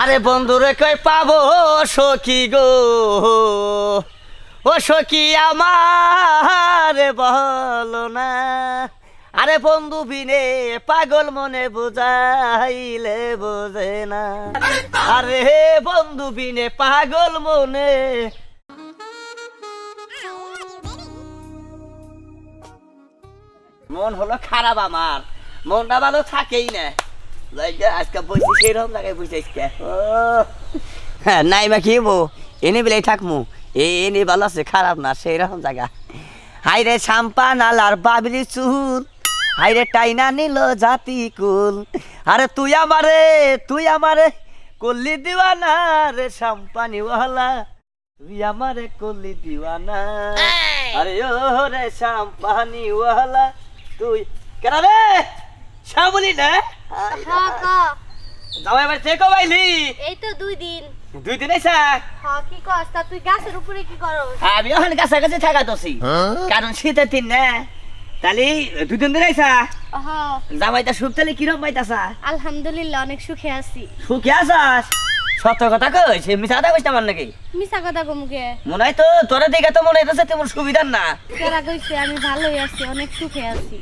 আরে বন্ধুরে কয় পাবো সখী গো ও সখী আমার বল না আরে বন্ধু বিনে পাগল মনে বোঝাইলে বোঝে না আরে বন্ধু বিনে পাগল মনে মন হলো খারাপ আমার মনটা ভালো থাকেই না লাইগা আজকে বসে সেরকম লাগাই নাই মা কি বউ এনে বেলাই থাকমু এ এনে ভালো আছে খারাপ না সেইরকম জায়গা হাই রে শাম্পা নালার বাবরি চুল হাই রে টাইনা নিল জাতি কুল আরে তুই আমারে তুই আমারে কল্লি দিওয়ানা রে শাম্পানিওয়ালা তুই আমারে কল্লি দিওয়ানা আরে ও রে শাম্পানিওয়ালা তুই কেন রে শ্যামলি না জামাই বাড়ি থেকে বাইলি এই তো দুই দিন দুই দিন আইসা হ্যাঁ কি কস তা তুই গাছের উপরে কি করস হ্যাঁ, আমি গাছের কাছে থাকা হ্যাঁ? কারণ শীতের দিন না তালি দুই দিন ধরে আইসা সুখ তালি কিরম আলহামদুলিল্লাহ অনেক সুখে আছি সুখে আছাস সত্য কথা কইছে মিছা কথা কইছ না নাকি মিছা কথা কমকে মনে হয় তো তোরা দেখে তো মনে হইতাছে তোমার সুবিধার না তোরা কইছে আমি ভালোই আছি অনেক সুখে আছি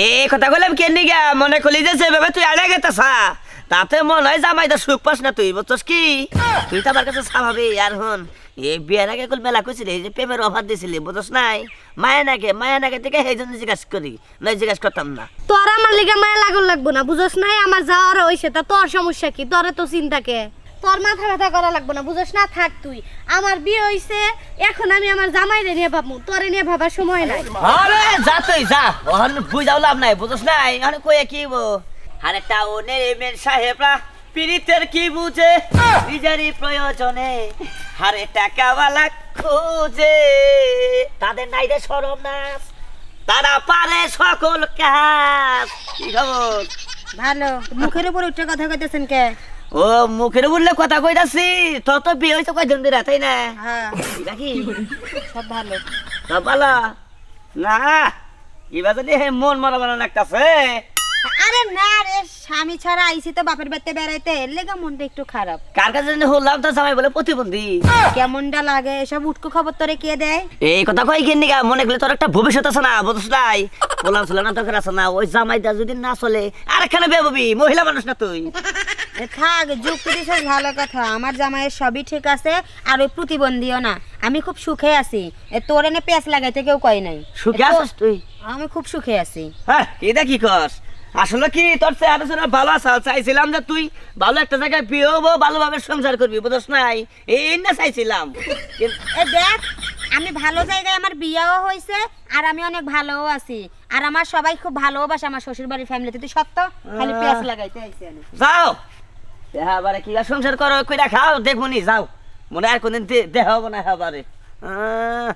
এ কথা বললাম কেন গা মনে খুলি যাচ্ছে ভেবে তুই আড়ে গেতেছা তাতে মনে হয় জামাই তো সুখ পাস না তুই বুঝছস কি তুই তো আমার কাছে স্বাভাবিক আর হন এই বিয়ের আগে কুল মেলা এই যে প্রেমের অফার দিছিলি বুঝছস নাই মায়া নাকে মায়া নাকে থেকে সেই জন্য জিজ্ঞাসা করি নাই জিজ্ঞাসা করতাম না তোর আমার লিগে মায়া লাগুন লাগবো না বুঝছস নাই আমার যাওয়ার হইছে তা তোর সমস্যা কি তোর তো চিন্তা কে তোর মাথা ব্যথা করা লাগবে না বুঝোস না থাক তুই আমার বিয়ে হইছে এখন আমি আমার জামাই রে নিয়ে ভাবমু তোরে নিয়ে ভাবার সময় নাই আরে যা তুই যা ওহন যাও লাভ নাই বুঝোস না এখন কই কি আরে টাউনের এমএল সাহেবরা পিরিতের কি বুঝে নিজেরই প্রয়োজনে আরে টাকাওয়ালা খোঁজে তাদের নাই রে শরম না তারা পারে সকল কাজ কি খবর ভালো মুখের উপর উঠে কথা কইতেছেন কে ও মুখের বললে কথা কই দাসি তো বিয়ে হইছে কয়জন দিন তাই না দেখি হ্যাঁ। সব ভালো সব ভালো না এবার হে মন মারা মারা কাছে আরে না রে স্বামী ছাড়া আইছি তো বাপের বাড়িতে বেড়াইতে লেগা মনটা একটু খারাপ কার কাছে জানি হলাম তো জামাই বলে প্রতিবন্ধী কেমনটা লাগে এসব উটকো খবর তোরে কে দেয় এই কথা কই কেন নিগা মনে করলে তোর একটা ভবিষ্যৎ আছে না বুঝছ নাই বলা ছিল না তোর আছে না ওই জামাইটা যদি না চলে আরেকখানে বেবি মহিলা মানুষ না তুই থাক যুক্তি দিছে ভালো কথা আমার জামাইয়ের সবই ঠিক আছে আর ওই প্রতিবন্ধীও না আমি খুব সুখে আছি তোর এনে পেঁয়াজ লাগাইতে কেউ কয় নাই সুখে আছিস তুই আমি খুব সুখে আছি হ্যাঁ এটা কি কস আসলে কি তোর চেহারা চেহারা ভালো আছে চাইছিলাম যে তুই ভালো একটা জায়গায় বিয়ে হবো ভালোভাবে সংসার করবি বুঝছ নাই এই না চাইছিলাম এ দেখ আমি ভালো জায়গায় আমার বিয়েও হয়েছে আর আমি অনেক ভালোও আছি আর আমার সবাই খুব ভালোবাসে আমার শ্বশুর বাড়ির ফ্যামিলিতে তুই সত্য খালি পেঁয়াজ লাগাইতে আইছি যাও দেহা বারে কি সংসার করো কইরা খাও দেখবনি যাও মনে আর কোনদিন দেখা হবো না হাবারে হ্যাঁ,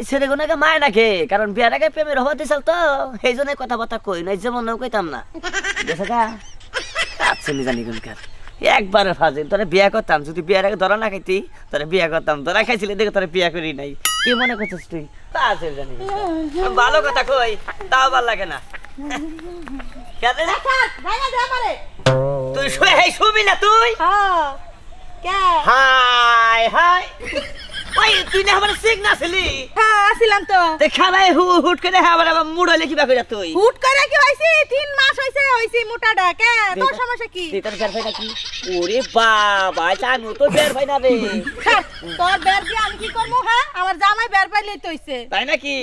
এই ছেলে গুণাকে মায় নাকে কারণ বিয়ার আগে প্রেমের হওয়াতে চাল তো সেই জন্য কথাবার্তা কই না যেমন কইতাম না দেখা আচ্ছা জানি গুনকার একবারে ফাজিল তোরা বিয়া করতাম যদি বিয়ার আগে ধরা না খাইতি তোরা বিয়া করতাম ধরা খাইছিলি দেখে তোরা বিয়া করি নাই কি মনে করছিস তুই ফাজিল জানি ভালো কথা কই তাও ভাল লাগে না কেন তুই শুবি না তুই হ্যাঁ হাই হাই তুই না আমার সিগ না হ্যাঁ আসিলাম তো তে খানায় হু হুট করে আবার আবার মুড় হইলে কি বাকি তুই হুট করে কি হইছি তিন মাস হইছে হইছি মোটাডা কে তোর সমস্যা কি তোর বের ভাই না ওরে বাবা জানো তো বের ভাই না রে হ্যাঁ, তোর বের কি আমি কি করব হ্যাঁ আমার জামাই বের পাই লইতে হইছে তাই নাকি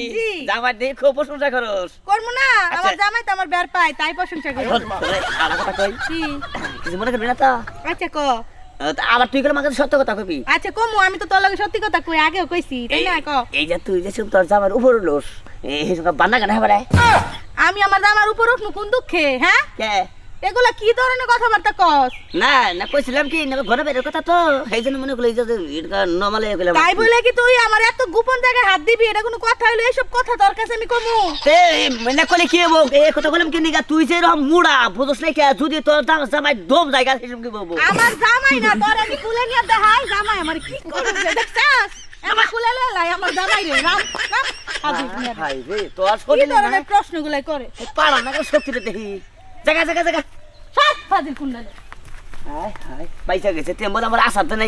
জামাই দিয়ে খুব প্রশংসা করস করব না আচ্ছা। আমার জামাই তো আমার বের পায় তাই প্রশংসা করে আচ্ছা, আমার কই কি মনে করবি না তো আচ্ছা ক আবার তুই গেলে আমাকে সত্য কথা কবি আচ্ছা কমু আমি তো তোর লগে সত্যি কথা কই আগেও কইছি তাই না ক এই যে তুই যে তোর জামার উপর লোস এই বান্না গানা হেবারে আমি আমার জামার উপর উঠনু কোন দুঃখে হ্যাঁ এগুলা কি ধরনের কথাবার্তা কস না না কইছিলাম কি না ঘরে বের কথা তো এই জন্য মনে করলো নর্মাল হয়ে গেলাম তাই বলে কি তুই আমার এত গোপন জায়গায় হাত দিবি এটা কোনো কথা হলো এইসব কথা তোর কাছে আমি কমু মনে কইলে কি হবো এই কথা বললাম কি নিগা তুই যে এরকম মুড়া বুঝছ না কি যদি তোর দাম জামাই দম জায়গা সেসব কি বলবো আমার জামাই না তোর আমি কুলে নিয়ে দেখাই জামাই আমার কি করে দেখছাস আমার কুলে লাই আমার জামাই রে রাম রাম হাই রে তো তোর শরীরে প্রশ্নগুলাই করে পাড়া না শক্তিতে দেখি কত হ্যাঁ হইল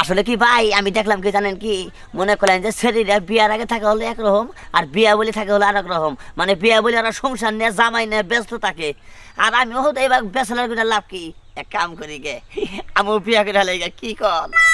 আসলে কি ভাই আমি দেখলাম কি জানেন কি মনে করেন যে ছেলের বিয়ার আগে থাকা হলো একরকম আর বিয়া বলে থাকা হলো আরেক রকম মানে বিয়া বলে আর সংসার নিয়ে জামাই নিয়ে ব্যস্ত থাকে আর আমি হতো এবার বেচলার লাভ কি এক কাম করি গে আমি বিয়া কি কল